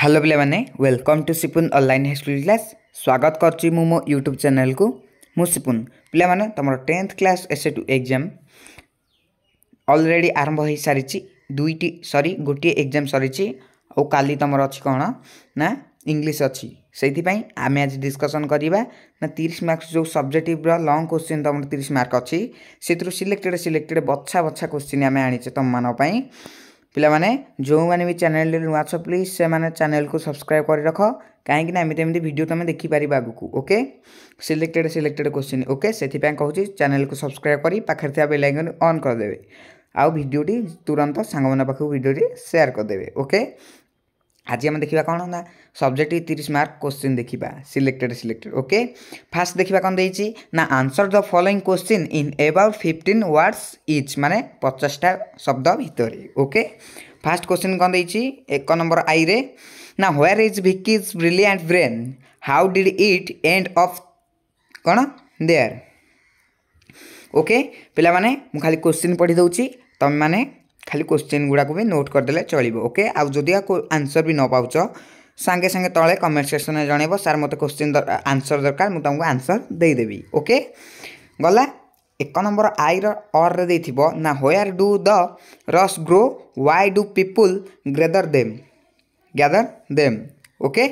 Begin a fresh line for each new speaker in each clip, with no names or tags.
hello ପିଲାମାନେ welcome to Sipun online high school class ସ୍ୱାଗତ କରୁଛି ମୁଁ ମୋ ୟୁଟ୍ୟୁବ୍ ଚ୍ୟାନେଲ୍କୁ ମୁଁ ସିପୁନ୍ ପିଲାମାନେ ତୁମର tenth class SA two exam already ଆରମ୍ଭ ହୋଇସାରିଛି ଦୁଇଟି ସରି ଗୋଟିଏ ଏକ୍ଜାମ୍ ସରିଛି ଆଉ କାଲି ତୁମର ଅଛି କ'ଣ ନା ଇଂଲିଶ ଅଛି ସେଇଥିପାଇଁ ଆମେ ଆଜି ଡିସ୍କସନ୍ କରିବା ନା ତିରିଶ ମାର୍କସ୍ ଯେଉଁ ସବଜେକ୍ଟିଭ୍ର ଲଙ୍ଗ୍ କୋଶ୍ଚିନ୍ ତୁମର ତିରିଶ ମାର୍କ ଅଛି ସେଥିରୁ ସିଲେକ୍ଟେଡ଼୍ ସିଲେକ୍ଟେଡ଼୍ ବଛା ବଛା କୋଶ୍ଚିନ୍ ଆମେ ଆଣିଛେ ତୁମମାନଙ୍କ ପାଇଁ ପିଲାମାନେ ଯେଉଁମାନେ ବି ଚ୍ୟାନେଲରେ ନୂଆ ଅଛ ପ୍ଲିଜ୍ ସେମାନେ ଚ୍ୟାନେଲ୍କୁ ସବସ୍କ୍ରାଇବ୍ କରି ରଖ କାହିଁକିନା ଏମିତି ଏମିତି ଭିଡ଼ିଓ ତୁମେ ଦେଖିପାରିବ ଆଗକୁ okay selected selected question okay ସେଥିପାଇଁ କହୁଛି ଚ୍ୟାନେଲକୁ ସବସ୍କ୍ରାଇବ୍ କରି ପାଖରେ ଥିବା ବେଲ୍ ଆଇକନ୍ ଅନ୍ କରିଦେବେ ଆଉ ଭିଡ଼ିଓଟି ତୁରନ୍ତ ସାଙ୍ଗମାନଙ୍କ ପାଖକୁ ଭିଡ଼ିଓଟି ସେୟାର୍ କରିଦେବେ ଓକେ ଆଜି ଆମେ ଦେଖିବା କ'ଣ ନା ସବଜେକ୍ଟ ତିରିଶ ମାର୍କ କୋଶ୍ଚିନ୍ ଦେଖିବା ସିଲେକ୍ଟେଡ଼ ସିଲେକ୍ଟେଡ଼ ଓକେ ଫାର୍ଷ୍ଟ ଦେଖିବା କ'ଣ ଦେଇଛି ନା answer the following question in about fifteen words each ମାନେ ପଚାଶଟା ଶବ୍ଦ ଭିତରେ ଓକେ ଫାର୍ଷ୍ଟ କୋଶ୍ଚିନ୍ କ'ଣ ଦେଇଛି ଏକ ନମ୍ବର ଆଇରେ ନା where is Vicky's brilliant brain how did it end of କ'ଣ ଦେୟାର ଓକେ ପିଲାମାନେ ମୁଁ ଖାଲି କୋଶ୍ଚିନ୍ ପଢ଼ି ଦେଉଛି ତୁମେମାନେ ଖାଲି କୋଶ୍ଚିନ୍ ଗୁଡ଼ାକୁ ବି ନୋଟ୍ କରିଦେଲେ ଚଳିବ ଓକେ ଆଉ ଯଦି ଆ ଆନ୍ସର୍ ବି ନ ପାଉଛ ସାଙ୍ଗେ ସାଙ୍ଗେ ତଳେ କମେଣ୍ଟ ସେକ୍ସନ୍ରେ ଜଣେଇବ ସାର୍ ମୋତେ କୋଶ୍ଚିନ୍ ଆନ୍ସର୍ ଦରକାର ମୁଁ ତୁମକୁ ଆନ୍ସର୍ ଦେଇଦେବି ଓକେ ଗଲା ଏକ ନମ୍ବର ଆଇର ଅର୍ରେ ଦେଇଥିବ ନା where do the roses grow why do people gather them gather them okay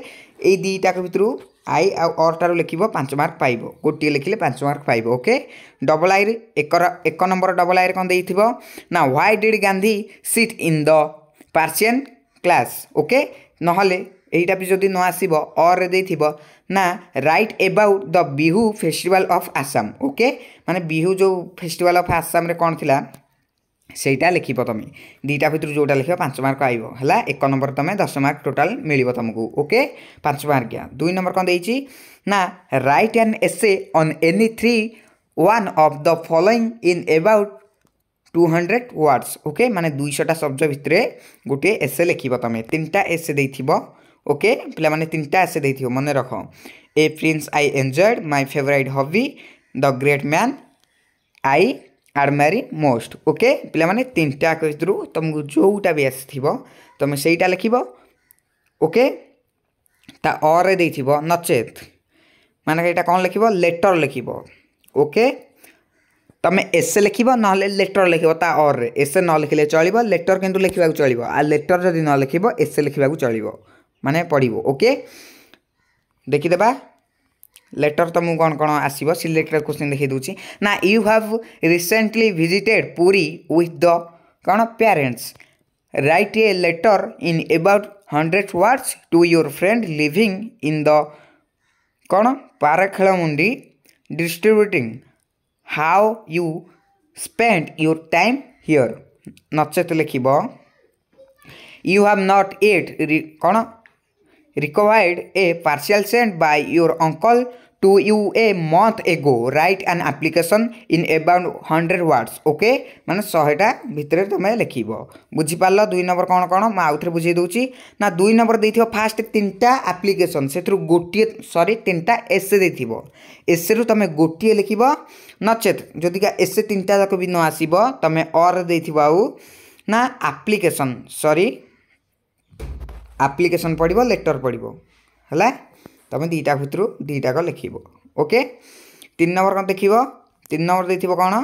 ଏଇ ଦୁଇଟାକ ଭିତରୁ ଆଇ ଆଉ ଅର୍ଟାରୁ ଲେଖିବ ପାଞ୍ଚ ମାର୍କ ପାଇବ ଗୋଟିଏ ଲେଖିଲେ ପାଞ୍ଚ ମାର୍କ ପାଇବ ଓକେ ଡବଲ ଆଇରେ ଏକର ଏକ ନମ୍ବର ଡବଲ ଆଇରେ କ'ଣ ଦେଇଥିବ ନା why did Gandhi sit in the Persian class okay ନହେଲେ ଏଇଟା ବି ଯଦି ନ ଆସିବ ଅର୍ରେ ଦେଇଥିବ ନା write about the Bihu festival of Assam okay ମାନେ ବିହୁ ଯେଉଁ ଫେଷ୍ଟିଭାଲ୍ ଅଫ୍ ଆସାମରେ କ'ଣ ଥିଲା ସେଇଟା ଲେଖିବ ତୁମେ ଦୁଇଟା ଭିତରୁ ଯେଉଁଟା ଲେଖିବ ପାଞ୍ଚ ମାର୍କ ଆଇବ ହେଲା ଏକ ନମ୍ବର ତୁମେ ଦଶ ମାର୍କ ଟୋଟାଲ୍ ମିଳିବ ତୁମକୁ ଓକେ ପାଞ୍ଚ ମାର୍କିଆ ଦୁଇ ନମ୍ବର କ'ଣ ଦେଇଛି ନା write and essay on any three one of the following in about two hundred words okay মানে দুইশটা শব্দ ভিতরে গোটিয়ে এসে লিখব তুমি তিনটা এসে দেইথিব ওকে পিলামানে তিনটা এসে দেইথিব মনে রখ a prince I enjoyed my favourite hobby the great man I admire most okay पे तीन टाइम क्वेश्चन रू तुमको जोटा भी आस तुम से लिख ओके अरे थो मैंने मानक यहाँ कौन लिख लेटर लिख ओके तुम एसे लिख ना लेटर लिख रे एसे न लिखे चलो लेटर कितना लिखा चल आ लेटर जदि न लिख एसे लिखा चल मानने पड़ो ओके देखीदे लेटर तुमको कौन कौन आस सिलेक्टर क्वेश्चन देखे दूसरी ना you have recently visited Puri with the कौन parents write a letter in about hundred words to your friend living in the कौन Paralakhemundi distributing how you spend your time here नचे लिख यू हाव नट एट कौन received a parcel sent by your uncle to you a month ago write an application in about 100 words okay মানে 100টা ভিতরে তুমি লিখিব বুঝি পারলো দুই নম্বর কোন কোন মু আউথরে বুঝাই দউছি না দুই নম্বর দেইথিব ফার্স্ট তিনটা অ্যাপ্লিকেশন সেথরু গোটিয়ে সরি তিনটা এসে দেইথিব এসে রু তুমি গোটিয়ে লিখিব নচেত যদি এসে তিনটা যাক বি ন আসিব তুমি অর দেইথিব আউ না আপ্লিকেশন সরি আপ্লিকেশন পড়িব লেটর পড়িব ହେଲା ତୁମେ ଦୁଇଟା ଭିତରୁ ଦୁଇଟାକ ଲେଖିବ ଓକେ ତିନି ନମ୍ବର କ'ଣ ଦେଖିବ ତିନି ନମ୍ବର ଦେଇଥିବ କ'ଣ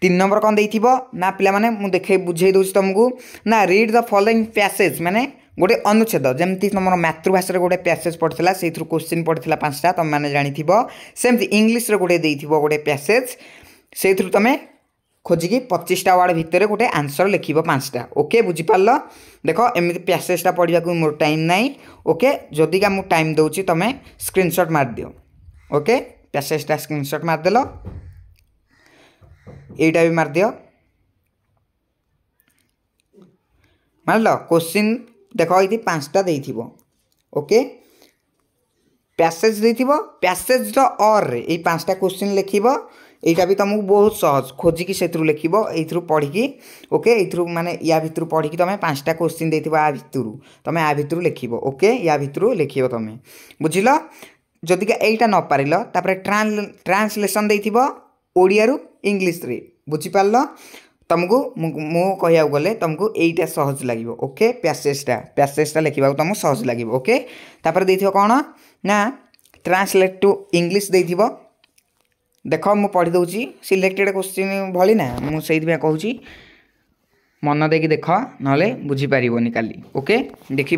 ତିନି ନମ୍ବର କ'ଣ ଦେଇଥିବ ନା ପିଲାମାନେ ମୁଁ ଦେଖେଇ ବୁଝେଇ ଦେଉଛି ତୁମକୁ ନା ରିଡ୍ ଦ ଫଲୋଇଂ ପ୍ୟାସେଜ୍ ମାନେ ଗୋଟେ ଅନୁଚ୍ଛେଦ ଯେମିତି ତୁମର ମାତୃଭାଷାରେ ଗୋଟେ ପ୍ୟାସେଜ୍ ପଡ଼ିଥିଲା ସେଇଥିରୁ କୋଶ୍ଚିନ୍ ପଡ଼ିଥିଲା ପାଞ୍ଚଟା ତୁମେମାନେ ଜାଣିଥିବ ସେମିତି ଇଂଲିଶରେ ଗୋଟେ ଦେଇଥିବ ଗୋଟେ ପ୍ୟାସେଜ୍ ସେଇଥିରୁ ତୁମେ খোঁজিকি পঁচিশটা ওয়ার্ড ভিতরে গোটে আনসর লিখব পাঁচটা ওকে বুঝিপারল দেখ এমনি প্যাসেজটা পড়া মোর টাইম নাই ওকে যদিকা মু টাইম দেছি তুমি স্ক্রিনশট মারিদিও ওকে প্যাসেজটা স্ক্রিনশট মারিদেল এইটা বি মারিদিও মারিল কোশ্চিন দেখ এটি পাঁচটা দিয়ে ওকে প্যাসেজ দিয়ে প্যাসেজর অর্রে এই পাঁচটা কোশ্চিন লিখব यहाँ भी तुमको बहुत सहज खोजिक से लिख पढ़ी ओके यूर मानने या भितर पढ़ी तुम पाँचटा क्वेश्चन दे भितर तुम या भितर लिख ओके या भितर लिख तुम बुझल जदि यहीटा नपार ट्रांसलेसन दे इंग्लीश बुझिपार तुमको मुझे गले तुमको यहीटा सहज लगे ओके प्यासेजटा प्यासेजटा लिखा तुमको सहज लगे ओके कौन ना ट्रांसलेट टू इंग्लीश देख्नु पढिदेउ सिलेक्टेड क्वश्चिन् भा मैप मनदेक देख नै बुझि पारि कि ओके देखि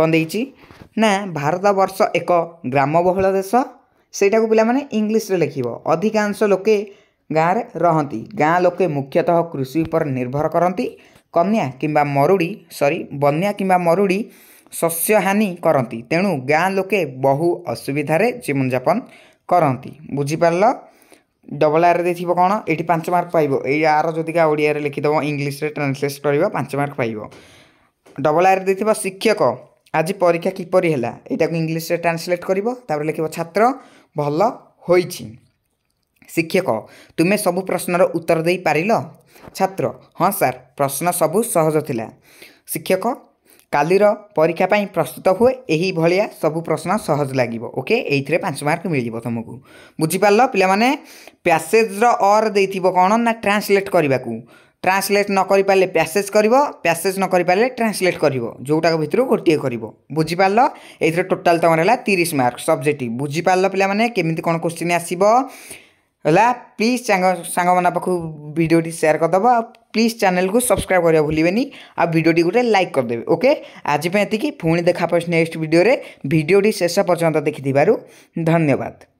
कन् भारतवर्ष एक ग्रामबहुल देश सही पहिले इङ्लिस लेखेको अधिकश लाँ ले मुख्यत कृषि उपभर कति कन्या कम्बा मरुडी सरी बन्या मरुडी शस्य हानी कति तेणु गाँ ले बहु असुविधार जीवन जापन କରନ୍ତି ବୁଝିପାରିଲ ଡବଲ୍ ଆର୍ରେ ଦେଇଥିବ କ'ଣ ଏଠି ପାଞ୍ଚ ମାର୍କ ପାଇବ ଏଇ ଆର ଯଦିକା ଓଡ଼ିଆରେ ଲେଖିଦେବ ଇଂଲିଶରେ ଟ୍ରାନ୍ସଲେଟ୍ କରିବ ପାଞ୍ଚ ମାର୍କ ପାଇବ ଡବଲ୍ ଆର୍ରେ ଦେଇଥିବ ଶିକ୍ଷକ ଆଜି ପରୀକ୍ଷା କିପରି ହେଲା ଏଇଟାକୁ ଇଂଲିଶରେ ଟ୍ରାନ୍ସଲେଟ୍ କରିବ ତାପରେ ଲେଖିବ ଛାତ୍ର ଭଲ ହୋଇଛି ଶିକ୍ଷକ ତୁମେ ସବୁ ପ୍ରଶ୍ନର ଉତ୍ତର ଦେଇପାରିଲ ଛାତ୍ର ହଁ ସାର୍ ପ୍ରଶ୍ନ ସବୁ ସହଜ ଥିଲା ଶିକ୍ଷକ କାଲିର ପରୀକ୍ଷା ପାଇଁ ପ୍ରସ୍ତୁତ ହୁଏ ଏହିଭଳିଆ ସବୁ ପ୍ରଶ୍ନ ସହଜ ଲାଗିବ ଓକେ ଏଇଥିରେ ପାଞ୍ଚ ମାର୍କ ମିଳିଯିବ ତୁମକୁ ବୁଝିପାରିଲ ପିଲାମାନେ ପ୍ୟାସେଜ୍ର ଅର୍ ଦେଇଥିବ କ'ଣ ନା ଟ୍ରାନ୍ସଲେଟ୍ କରିବାକୁ ଟ୍ରାନ୍ସଲେଟ୍ ନ କରିପାରିଲେ ପ୍ୟାସେଜ୍ କରିବ ପ୍ୟାସେଜ୍ ନ କରିପାରିଲେ ଟ୍ରାନ୍ସଲେଟ୍ କରିବ ଯେଉଁଟାକ ଭିତରୁ ଗୋଟିଏ କରିବ ବୁଝିପାରିଲ ଏଇଥିରେ ଟୋଟାଲ୍ ତୁମର ହେଲା ତିରିଶ ମାର୍କ ସବଜେକ୍ଟିଭ୍ ବୁଝିପାରିଲ ପିଲାମାନେ କେମିତି କ'ଣ କୋଶ୍ଚିନ୍ ଆସିବ ହେଲା ପ୍ଲିଜ୍ ସାଙ୍ଗ ସାଙ୍ଗମାନଙ୍କ ପାଖକୁ ଭିଡ଼ିଓଟି ସେୟାର କରିଦେବ ଆଉ ପ୍ଲିଜ୍ ଚ୍ୟାନେଲ୍କୁ ସବସ୍କ୍ରାଇବ୍ କରିବାକୁ ଭୁଲିବେନି ଆଉ ଭିଡ଼ିଓଟି ଗୋଟେ ଲାଇକ୍ କରିଦେବେ ଓକେ ଆଜି ପାଇଁ ଏତିକି ପୁଣି ଦେଖା ପାଉଛି ନେକ୍ସଟ ଭିଡ଼ିଓରେ ଭିଡ଼ିଓଟି ଶେଷ ପର୍ଯ୍ୟନ୍ତ ଦେଖିଥିବାରୁ ଧନ୍ୟବାଦ